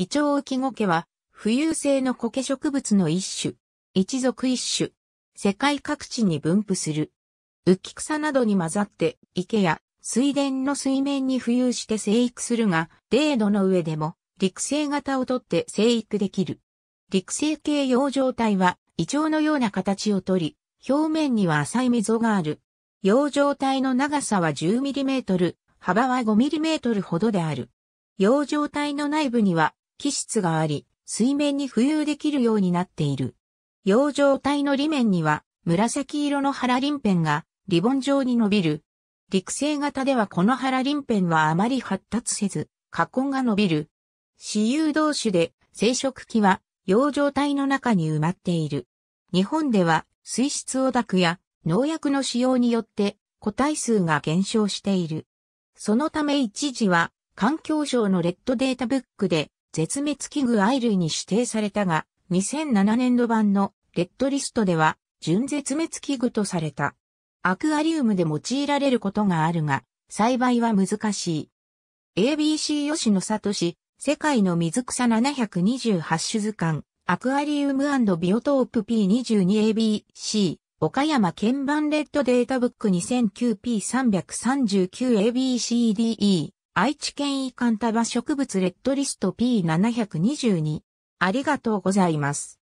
イチョウウキゴケは、浮遊性の苔植物の一種、一族一種、世界各地に分布する。浮き草などに混ざって、池や水田の水面に浮遊して生育するが、0度の上でも、陸生型をとって生育できる。陸生系葉状体は、イチョウのような形をとり、表面には浅い溝がある。葉状体の長さは1 0トル、幅は5トルほどである。葉状体の内部には気質があり、水面に浮遊できるようになっている。洋状体の裏面には、紫色の腹鱗片がリボン状に伸びる。陸生型ではこの腹鱗片はあまり発達せず、花根が伸びる。私有同種で生殖器は洋状体の中に埋まっている。日本では水質汚濁や農薬の使用によって個体数が減少している。そのため一時は環境省のレッドデータブックで絶滅危惧愛類に指定されたが、2007年度版のレッドリストでは、純絶滅危惧とされた。アクアリウムで用いられることがあるが、栽培は難しい。ABC 吉野里市、世界の水草728種図鑑、アクアリウムビオトープ P22ABC、岡山県版レッドデータブック 2009P339ABCDE、愛知県遺憾多葉植物レッドリスト P722。ありがとうございます。